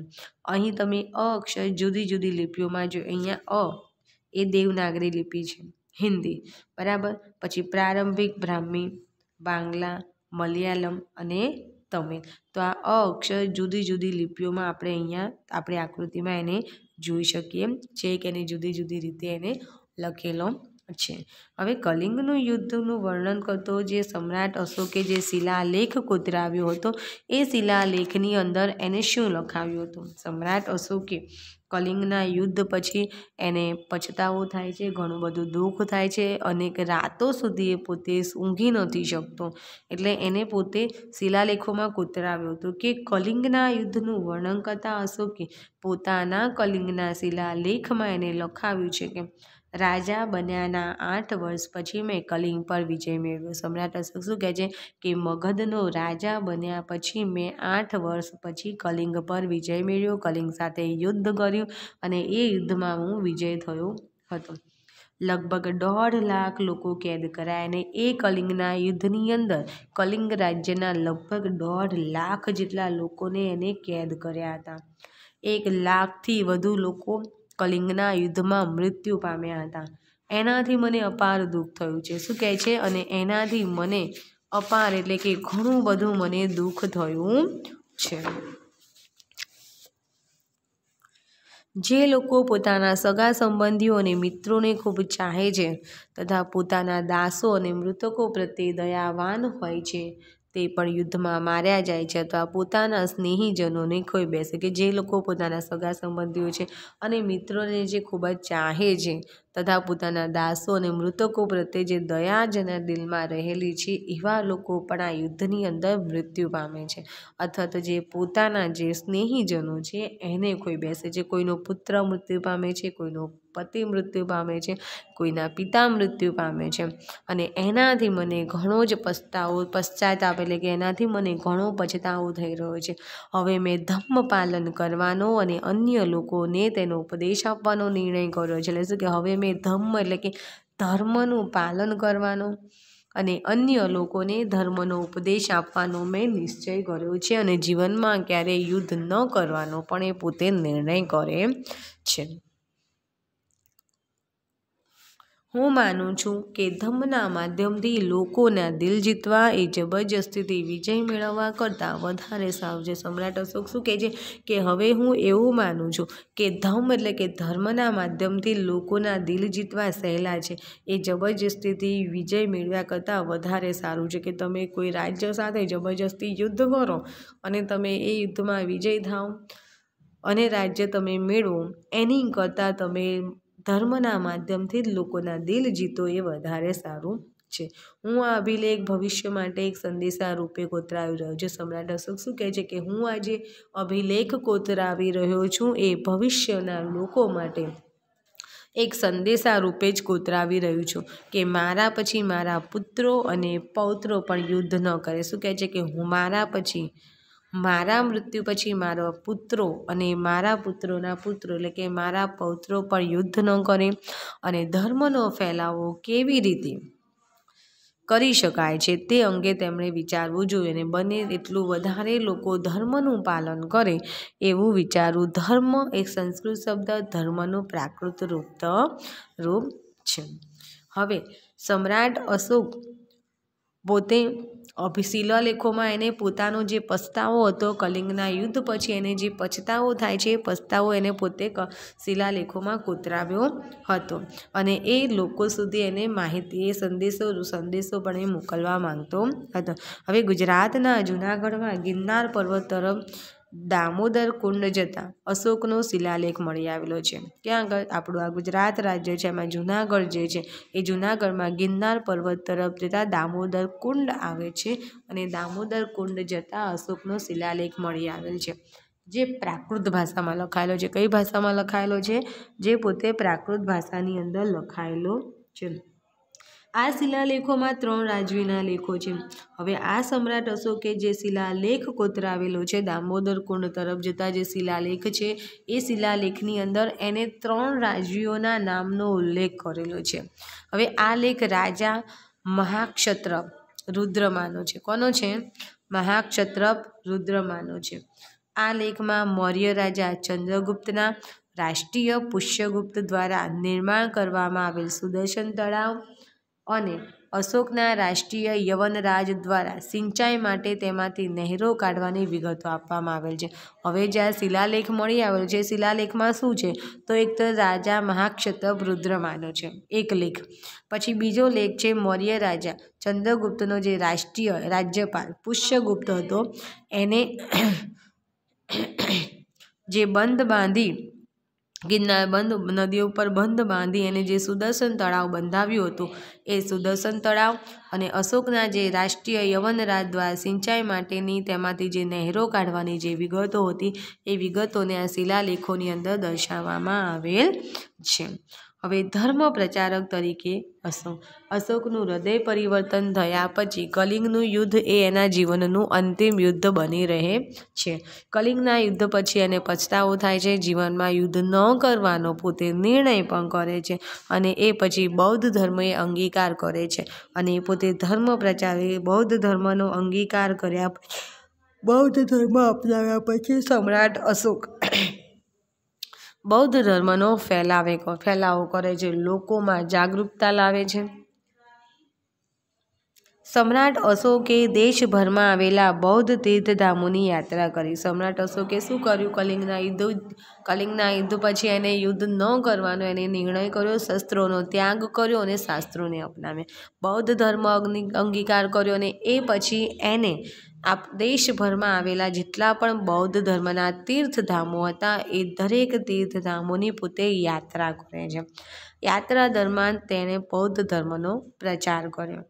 અહીં તમે અ અક્ષર જુદી જુદી લિપિઓમાં જો અહીંયા અ એ દેવનાગરી લિપિ છે હિન્દી બરાબર પછી પ્રારંભિક બ્રાહ્મી બાંગ્લા મલયાલમ અને તમિલ તો આ અ અક્ષર જુદી જુદી લિપિઓમાં આપણે અહીંયા આપણી આકૃતિમાં એને જોઈ શકીએ છે કે એની જુદી જુદી રીતે એને લખેલો છે હવે કલિંગનું યુદ્ધનું વર્ણન કરતો જે સમ્રાટ અશોકે જે શિલાલેખ કોતરાવ્યો હતો એ શિલાલેખની અંદર એને શું લખાવ્યું હતું સમ્રાટ અશોકે કલિંગના યુદ્ધ પછી એને પછતાવો થાય છે ઘણું બધું દુઃખ થાય છે અનેક રાતો સુધી એ પોતે ઊંઘી નથી શકતો એટલે એને પોતે શિલાલેખોમાં કોતરાવ્યો હતો કે કલિંગના યુદ્ધનું વર્ણન કરતા અશોકે પોતાના કલિંગના શિલાલેખમાં એને લખાવ્યું છે કે રાજા બન્યાના આઠ વર્ષ પછી મેં કલિંગ પર વિજય મેળવ્યો સમ્રાટ અશોક શું કહે છે કે મગધનો રાજા બન્યા પછી મેં આઠ વર્ષ પછી કલિંગ પર વિજય મેળવ્યો કલિંગ સાથે યુદ્ધ કર્યું અને એ યુદ્ધમાં હું વિજય થયો હતો લગભગ દોઢ લાખ લોકો કેદ કરાયા અને એ કલિંગના યુદ્ધની અંદર કલિંગ રાજ્યના લગભગ દોઢ લાખ જેટલા લોકોને એને કેદ કર્યા હતા એક લાખથી વધુ લોકો કલિંગના યુદ્ધમાં મૃત્યુ પામ્યા હતા એનાથી મને અપાર દુઃખ થયું છે શું કહે છે અને એનાથી મને અપાર એટલે કે ઘણું બધું મને દુઃખ થયું છે જે લોકો પોતાના સગા સંબંધીઓ અને મિત્રોને ખૂબ ચાહે છે તથા પોતાના દાસો અને મૃતકો પ્રત્યે દયાવાન હોય છે તે પણ યુદ્ધમાં માર્યા જાય છે અથવા પોતાના સ્નેહીજનોને ખોઈ બેસે કે જે લોકો પોતાના સગા સંબંધીઓ છે અને મિત્રોને જે ખૂબ જ ચાહે છે તથા પોતાના દાસો અને મૃતકો પ્રત્યે જે દયા જેના દિલમાં રહેલી છે એવા લોકો પણ આ યુદ્ધની અંદર મૃત્યુ પામે છે અથવા તો જે પોતાના જે સ્નેહીજનો છે એને ખોઈ બેસે છે કોઈનો પુત્ર મૃત્યુ પામે છે કોઈનો પતિ મૃત્યુ પામે છે કોઈના પિતા મૃત્યુ પામે છે અને એનાથી મને ઘણો જ પસ્તાવો પશ્ચાતાપ એટલે કે એનાથી મને ઘણો પછતાવો થઈ રહ્યો છે હવે મેં ધમ્મ પાલન કરવાનો અને અન્ય લોકોને તેનો ઉપદેશ આપવાનો નિર્ણય કર્યો છે એટલે શું કે હવે મેં ધમ્મ એટલે કે ધર્મનું પાલન કરવાનું અને અન્ય લોકોને ધર્મનો ઉપદેશ આપવાનો મેં નિશ્ચય કર્યો છે અને જીવનમાં ક્યારેય યુદ્ધ ન કરવાનો પણ એ પોતે નિર્ણય કરે છે હું માનું છું કે ધમના માધ્યમથી લોકોના દિલ જીતવા એ જબરજસ્તીથી વિજય મેળવવા કરતાં વધારે સાવ છે સમ્રાટ અશોક શું કહે છે કે હવે હું એવું માનું છું કે ધમ એટલે કે ધર્મના માધ્યમથી લોકોના દિલ જીતવા સહેલા છે એ જબરજસ્તીથી વિજય મેળવ્યા કરતાં વધારે સારું છે કે તમે કોઈ રાજ્ય સાથે જબરજસ્તી યુદ્ધ કરો અને તમે એ યુદ્ધમાં વિજય થાઓ અને રાજ્ય તમે મેળવો એની કરતાં તમે ધર્મના માધ્યમથી જ લોકોના દિલ જીતો એ વધારે સારું છે હું આ અભિલેખ ભવિષ્ય માટે એક સંદેશા રૂપે કોતરાવી રહ્યો છું સમ્રાટ અશોક શું કહે છે કે હું આજે અભિલેખ કોતરાવી રહ્યો છું એ ભવિષ્યના લોકો માટે એક સંદેશા રૂપે જ કોતરાવી રહ્યું છું કે મારા પછી મારા પુત્રો અને પૌત્રો પણ યુદ્ધ ન કરે શું કહે છે કે હું મારા પછી મારા મૃત્યુ પછી મારો પુત્રો અને મારા પુત્રોના પુત્રો એટલે કે મારા પૌત્રો પણ યુદ્ધ ન કરે અને ધર્મનો ફેલાવો કેવી રીતે કરી શકાય છે તે અંગે તેમણે વિચારવું જોઈએ અને બને એટલું વધારે લોકો ધર્મનું પાલન કરે એવું વિચારવું ધર્મ એક સંસ્કૃત શબ્દ ધર્મનું પ્રાકૃત રૂપ રૂપ છે હવે સમ્રાટ અશોક પોતે શિલાલેખોમાં એને પોતાનો જે પસ્તાવો હતો કલિંગના યુદ્ધ પછી એને જે પછતાવો થાય છે એ પસ્તાવો એને પોતે શિલાલેખોમાં કોતરાવ્યો હતો અને એ લોકો સુધી એને માહિતી એ સંદેશો સંદેશો પણ એ મોકલવા માંગતો હતો હવે ગુજરાતના જૂનાગઢમાં ગિરનાર પર્વત તરફ દામોદર કુંડ જતાં અશોકનો શિલાલેખ મળી આવેલો છે ત્યાં આગળ આપણું આ ગુજરાત રાજ્ય છે એમાં જૂનાગઢ જે છે એ જૂનાગઢમાં ગિરનાર પર્વત તરફ જતાં દામોદર કુંડ આવે છે અને દામોદર કુંડ જતાં અશોકનો શિલાલેખ મળી આવેલ છે જે પ્રાકૃત ભાષામાં લખાયેલો છે કઈ ભાષામાં લખાયેલો છે જે પોતે પ્રાકૃત ભાષાની અંદર લખાયેલો છે આ શિલાલેખોમાં ત્રણ રાજવીના લેખો છે હવે આ સમ્રાટ અશોકે જે શિલાલેખ કોતરાવેલો છે દામોદર કુંડ તરફ જતા જે શિલાલેખ છે એ શિલાલેખની અંદર એને ત્રણ રાજવીઓના નામનો ઉલ્લેખ કરેલો છે હવે આ લેખ રાજા મહાક્ષત્ર રુદ્રમાનો છે કોનો છે મહાક્ષત્રપ રુદ્રમાનો છે આ લેખમાં મૌર્ય રાજા ચંદ્રગુપ્તના રાષ્ટ્રીય પુષ્યગુપ્ત દ્વારા નિર્માણ કરવામાં આવેલ સુદર્શન તળાવ અને અશોકના રાષ્ટ્રીય યવનરાજ દ્વારા સિંચાઈ માટે તેમાંથી નહેરો કાઢવાની વિગતો આપવામાં આવેલ છે હવે જ્યાં શિલાલેખ મળી આવેલ છે શિલાલેખમાં શું છે તો એક તો રાજા મહાક્ષતપ રુદ્રમાનો છે એક લેખ પછી બીજો લેખ છે મૌર્ય રાજા ચંદ્રગુપ્તનો જે રાષ્ટ્રીય રાજ્યપાલ પુષ્યગુપ્ત હતો એને જે બંધ બાંધી ગિરનાર બંધ નદી ઉપર બંધ બાંધી અને જે સુદર્શન તળાવ બંધાવ્યું હતું એ સુદર્શન તળાવ અને અશોકના જે રાષ્ટ્રીય યવનરાજ દ્વારા સિંચાઈ માટેની તેમાંથી જે નહેરો કાઢવાની જે વિગતો હતી એ વિગતોને આ શિલાલેખોની અંદર દર્શાવવામાં આવેલ છે હવે ધર્મ પ્રચારક તરીકે અશોક અશોકનું હૃદય પરિવર્તન થયા પછી કલિંગનું યુદ્ધ એ એના જીવનનું અંતિમ યુદ્ધ બની રહે છે કલિંગના યુદ્ધ પછી એને પછતાવો થાય છે જીવનમાં યુદ્ધ ન કરવાનો પોતે નિર્ણય પણ કરે છે અને એ પછી બૌદ્ધ ધર્મ એ અંગીકાર કરે છે અને પોતે ધર્મ પ્રચારે બૌદ્ધ ધર્મનો અંગીકાર કર્યા બૌદ્ધ ધર્મ અપનાવ્યા પછી સમ્રાટ અશોક બૌદ્ધ ધર્મનો ફેલાવે ફેલાવો કરે છે લોકોમાં જાગૃતતા લાવે છે સમ્રાટ અશોકે દેશભરમાં આવેલા બૌદ્ધ તીર્થધામોની યાત્રા કરી સમ્રાટ અશોકે શું કર્યું કલિંગના યુદ્ધ કલિંગના યુદ્ધ પછી એને યુદ્ધ ન કરવાનો એને નિર્ણય કર્યો શસ્ત્રોનો ત્યાગ કર્યો અને શાસ્ત્રોને અપનાવ્યા બૌદ્ધ ધર્મ અંગીકાર કર્યો અને એ પછી એને આ દેશભરમાં આવેલા જેટલા પણ બૌદ્ધ ધર્મના તીર્થધામો હતા એ દરેક તીર્થધામોની પોતે યાત્રા કરે છે યાત્રા દરમિયાન તેણે બૌદ્ધ ધર્મનો પ્રચાર કર્યો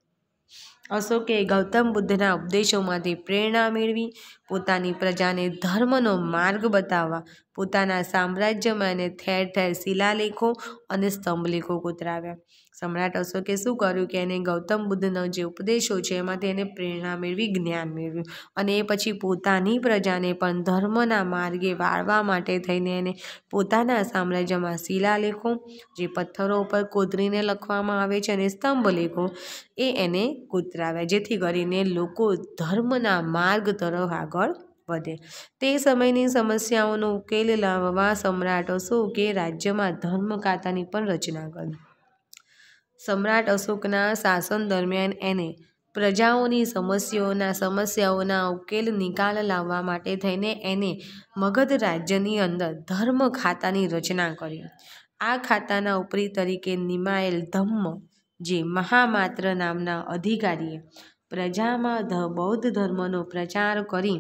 અશોકે ગૌતમ બુદ્ધના ઉપદેશોમાંથી પ્રેરણા મેળવી પોતાની પ્રજાને ધર્મનો માર્ગ બતાવવા પોતાના સામ્રાજ્યમાં એને ઠેર ઠેર શિલાલેખો અને સ્તંભલેખો કોતરાવ્યા સમ્રાટ અશોકે શું કર્યું કે એને ગૌતમ બુદ્ધનો જે ઉપદેશો છે એમાંથી એને પ્રેરણા મેળવી જ્ઞાન મેળવ્યું અને એ પછી પોતાની પ્રજાને પણ ધર્મના માર્ગે વાળવા માટે થઈને એને પોતાના સામ્રાજ્યમાં શિલાલેખો જે પથ્થરો ઉપર કોતરીને લખવામાં આવે છે અને સ્તંભ લેખો એ એને કોતરાવ્યા જેથી કરીને લોકો ધર્મના માર્ગ તરફ આગળ વધે તે સમયની સમસ્યાઓનો ઉકેલ લાવવા સમ્રાટ અશોકે રાજ્યમાં ધર્મકાતાની પણ રચના કરી સમ્રાટ અશોકના શાસન દરમિયાન એને પ્રજાઓની સમસ્યાઓના સમસ્યાઓના ઉકેલ નિકાલ લાવવા માટે થઈને એને મગધ રાજ્યની અંદર ધર્મ ખાતાની રચના કરી આ ખાતાના ઉપરી તરીકે નિમાયેલ ધમ્મ જે મહામાત્ર નામના અધિકારીએ પ્રજામાં બૌદ્ધ ધર્મનો પ્રચાર કરી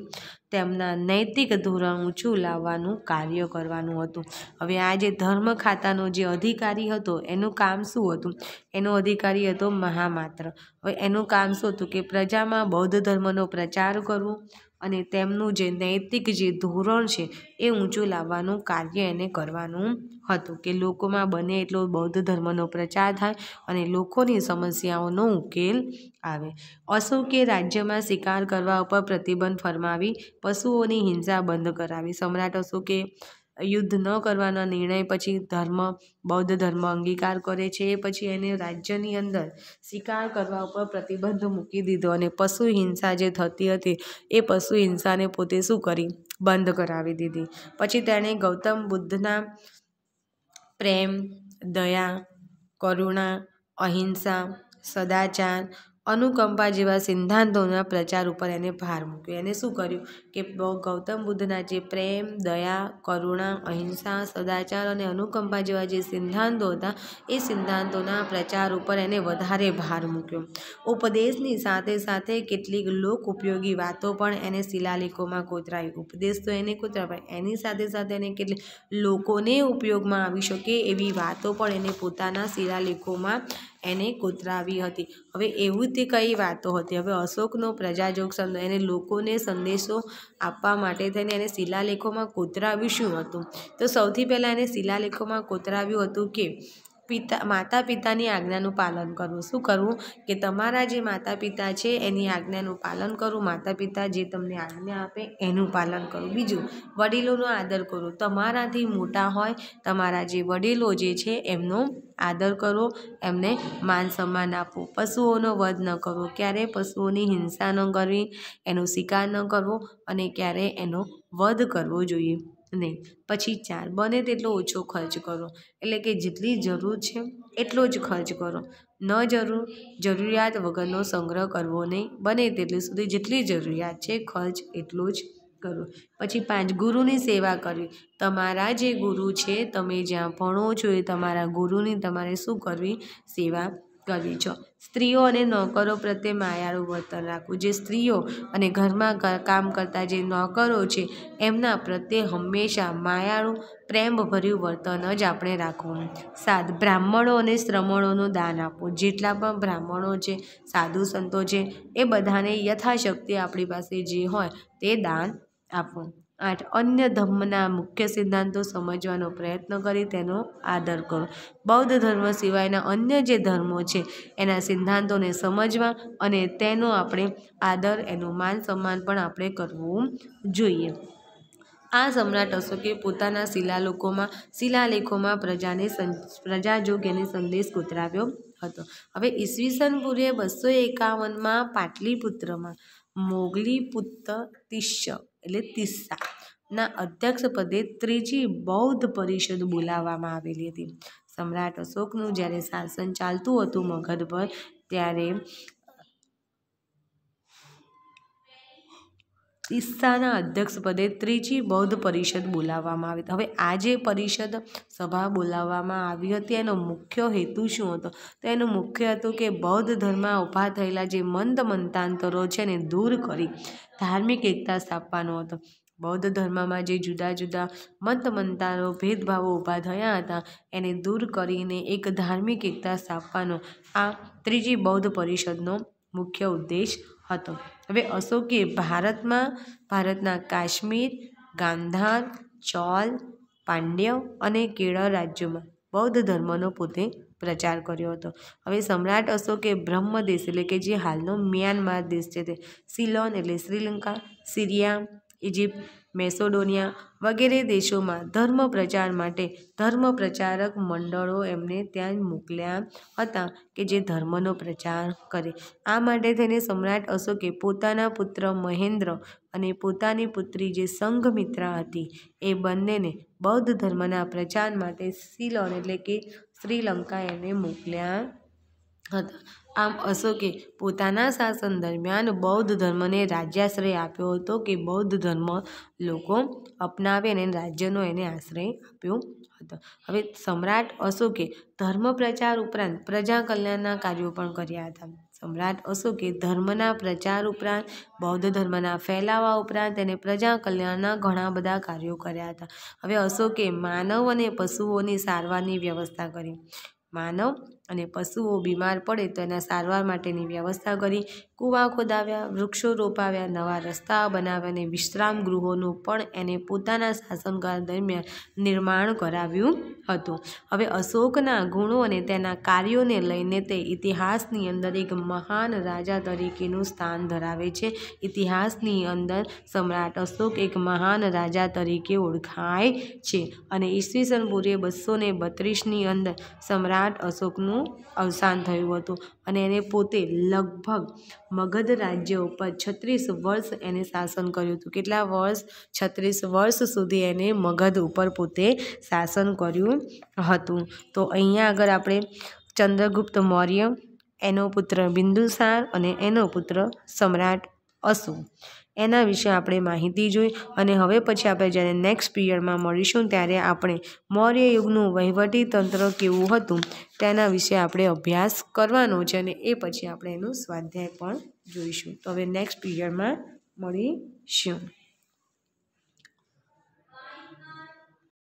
તેમના નૈતિક ધોરણ ઊંચું લાવવાનું કાર્ય કરવાનું હતું હવે આ જે ધર્મ ખાતાનો જે અધિકારી હતો એનું કામ શું હતું એનો અધિકારી હતો મહામાત્ર હવે એનું કામ શું હતું કે પ્રજામાં બૌદ્ધ ધર્મનો પ્રચાર કરવો અને તેમનું જે નૈતિક જે ધોરણ છે એ ઊંચું લાવવાનું કાર્ય એને કરવાનું હતું કે લોકોમાં બને એટલો બૌદ્ધ ધર્મનો પ્રચાર થાય અને લોકોની સમસ્યાઓનો ઉકેલ આવે અશોકે રાજ્યમાં શિકાર કરવા ઉપર પ્રતિબંધ ફરમાવી પશુઓની હિંસા બંધ કરાવી સમ્રાટ અશોકે યુદ્ધ ન કરવાના નિર્ણય પછી ધર્મ બૌદ્ધ ધર્મ અંગીકાર કરે છે એ પછી એને રાજ્યની અંદર શિકાર કરવા ઉપર પ્રતિબંધ મૂકી દીધો અને પશુ હિંસા જે થતી હતી એ પશુ હિંસાને પોતે શું કરી બંધ કરાવી દીધી પછી તેણે ગૌતમ બુદ્ધના પ્રેમ દયા કરુણા અહિંસા સદાચાર અનુકંપા જેવા સિદ્ધાંતોના પ્રચાર ઉપર એને ભાર મૂક્યો એને શું કર્યું કે ગૌતમ બુદ્ધના જે પ્રેમ દયા કરુણા અહિંસા સદાચાર અને અનુકંપા જેવા જે સિદ્ધાંતો હતા એ સિદ્ધાંતોના પ્રચાર ઉપર એને વધારે ભાર મૂક્યો ઉપદેશની સાથે સાથે કેટલીક લોક ઉપયોગી વાતો પણ એને શિલાલેખોમાં કોતરાઈ ઉપદેશ તો એને કોતરા પણ એની સાથે સાથે એને કેટલી લોકોને ઉપયોગમાં આવી શકે એવી વાતો પણ એને પોતાના શિલાલેખોમાં એને કોતરાવી હતી હવે એવું તે કઈ વાતો હતી હવે અશોકનો પ્રજાજોગ શબ્દ એને લોકોને સંદેશો આપવા માટે થઈને એને શિલાલેખોમાં કોતરાવ્યું શું હતું તો સૌથી પહેલાં એને શિલાલેખોમાં કોતરાવ્યું હતું કે પિતા માતા પિતાની આજ્ઞાનું પાલન કરવું શું કરવું કે તમારા જે માતા પિતા છે એની આજ્ઞાનું પાલન કરવું માતા પિતા જે તમને આજ્ઞા આપે એનું પાલન કરવું બીજું વડીલોનો આદર કરો તમારાથી મોટા હોય તમારા જે વડીલો જે છે એમનો આદર કરો એમને માન સન્માન આપો પશુઓનો વધ ન કરો ક્યારે પશુઓની હિંસા ન કરવી એનો શિકાર ન કરવો અને ક્યારે એનો વધ કરવો જોઈએ નહીં પછી ચાર બને તેટલો ઓછો ખર્ચ કરો એટલે કે જેટલી જરૂર છે એટલો જ ખર્ચ કરો ન જરૂર જરૂરિયાત વગરનો સંગ્રહ કરવો નહીં બને તેટલી સુધી જેટલી જરૂરિયાત છે ખર્ચ એટલો જ કરો પછી પાંચ ગુરુની સેવા કરવી તમારા જે ગુરુ છે તમે જ્યાં ભણો છો એ તમારા ગુરુની તમારે શું કરવી સેવા કરવી જો સ્ત્રીઓ અને નોકરો પ્રત્યે માયાળું વર્તન રાખવું જે સ્ત્રીઓ અને ઘરમાં કામ કરતા જે નોકરો છે એમના પ્રત્યે હંમેશા માયાળું પ્રેમભર્યું વર્તન જ આપણે રાખવું સાત બ્રાહ્મણો અને શ્રમણોનું દાન આપવું જેટલા પણ બ્રાહ્મણો છે સાધુ સંતો છે એ બધાને યથાશક્તિ આપણી પાસે જે હોય તે દાન આપવું આઠ અન્ય ધર્મના મુખ્ય સિદ્ધાંતો સમજવાનો પ્રયત્ન કરી તેનો આદર કરો બૌદ્ધ ધર્મ સિવાયના અન્ય જે ધર્મો છે એના સિદ્ધાંતોને સમજવા અને તેનો આપણે આદર એનું માન સન્માન પણ આપણે કરવું જોઈએ આ સમ્રાટ અશોકે પોતાના શિલાલેખોમાં શિલાલેખોમાં પ્રજાને પ્રજાજોગ્યને સંદેશ કોતરાવ્યો હતો હવે ઈસવીસન પૂર્વે બસો એકાવનમાં પાટલીપુત્રમાં મોગલી પુત્ર તિશ્ય એટલે તિસ્સા ના અધ્યક્ષપદે ત્રીજી બૌદ્ધ પરિષદ બોલાવવામાં આવેલી હતી સમ્રાટ અશોકનું જ્યારે શાસન ચાલતું હતું મગધ પર ત્યારે ઈસ્સાના અધ્યક્ષપદે ત્રીજી બૌદ્ધ પરિષદ બોલાવવામાં આવી હવે આ જે પરિષદ સભા બોલાવવામાં આવી હતી એનો મુખ્ય હેતુ શું હતો તો એનું મુખ્ય હતું કે બૌદ્ધ ધર્મમાં ઊભા થયેલા જે મંદ મંતાંતરો છે એને દૂર કરી ધાર્મિક એકતા સ્થાપવાનો હતો બૌદ્ધ ધર્મમાં જે જુદા જુદા મંત મંતારો ભેદભાવો ઊભા થયા હતા એને દૂર કરીને એક ધાર્મિક એકતા સ્થાપવાનો આ ત્રીજી બૌદ્ધ પરિષદનો મુખ્ય ઉદ્દેશ હતો હવે અશોકે ભારતમાં ભારતના કાશ્મીર ગાંધાર ચોલ પાંડ્ય અને કેરળ રાજ્યોમાં બૌદ્ધ ધર્મનો પોતે પ્રચાર કર્યો હતો હવે સમ્રાટ અશોકે બ્રહ્મ દેશ એટલે કે જે હાલનો મ્યાનમાર દેશ છે તે સિલોન એટલે શ્રીલંકા સિરિયા ઇજિપ્ત મેસોડોનિયા વગેરે દેશોમાં ધર્મ પ્રચાર માટે ધર્મ પ્રચારક મંડળો એમને ત્યાં મોકલ્યા હતા કે જે ધર્મનો પ્રચાર કરે આ માટે થઈને સમ્રાટ અશોકે પોતાના પુત્ર મહેન્દ્ર અને પોતાની પુત્રી જે સંઘમિત્રા હતી એ બંનેને બૌદ્ધ ધર્મના પ્રચાર માટે સિલોન એટલે કે શ્રીલંકા એને મોકલ્યા હતા આમ અશોકે પોતાના શાસન દરમિયાન બૌદ્ધ ધર્મને રાજ્યાશ્રય આપ્યો હતો કે બૌદ્ધ ધર્મ લોકો અપનાવે અને રાજ્યનો એને આશ્રય આપ્યો હતો હવે સમ્રાટ અશોકે ધર્મ પ્રચાર ઉપરાંત પ્રજા કલ્યાણના કાર્યો પણ કર્યા હતા સમ્રાટ અશોકે ધર્મના પ્રચાર ઉપરાંત બૌદ્ધ ધર્મના ફેલાવા ઉપરાંત અને પ્રજા કલ્યાણના ઘણા બધા કાર્યો કર્યા હતા હવે અશોકે માનવ અને પશુઓની સારવારની વ્યવસ્થા કરી માનવ અને પશુઓ બીમાર પડે તો એના સારવાર માટેની વ્યવસ્થા કરી કૂવા ખોદાવ્યા વૃક્ષો રોપાવ્યા નવા રસ્તા બનાવ્યા અને વિશ્રામ ગૃહોનું પણ એને પોતાના શાસનકાળ દરમિયાન નિર્માણ કરાવ્યું હતું હવે અશોકના ગુણો અને તેના કાર્યોને લઈને તે ઇતિહાસની અંદર એક મહાન રાજા તરીકેનું સ્થાન ધરાવે છે ઇતિહાસની અંદર સમ્રાટ અશોક એક મહાન રાજા તરીકે ઓળખાય છે અને ઈસવીસન પૂર્વે બસો ને બત્રીસની અંદર સમ્રાટ અશોકનું તેનું અવસાન થયું હતું અને એને પોતે લગભગ મગધ રાજ્ય ઉપર છત્રીસ વર્ષ એને શાસન કર્યું હતું કેટલા વર્ષ છત્રીસ વર્ષ સુધી એને મગધ ઉપર પોતે શાસન કર્યું હતું તો અહીંયા આગળ આપણે ચંદ્રગુપ્ત મૌર્ય એનો પુત્ર બિંદુસાર અને એનો પુત્ર સમ્રાટ અશોક એના વિશે આપણે માહિતી જોઈ અને હવે પછી આપણે જ્યારે નેક્સ્ટ પીરિયડમાં મળીશું ત્યારે આપણે મૌર્ય યુગનું વહીવટી તંત્ર કેવું હતું તેના વિશે આપણે અભ્યાસ કરવાનો છે અને એ પછી આપણે એનું સ્વાધ્યાય પણ જોઈશું તો હવે નેક્સ્ટ પીરિયડમાં મળીશું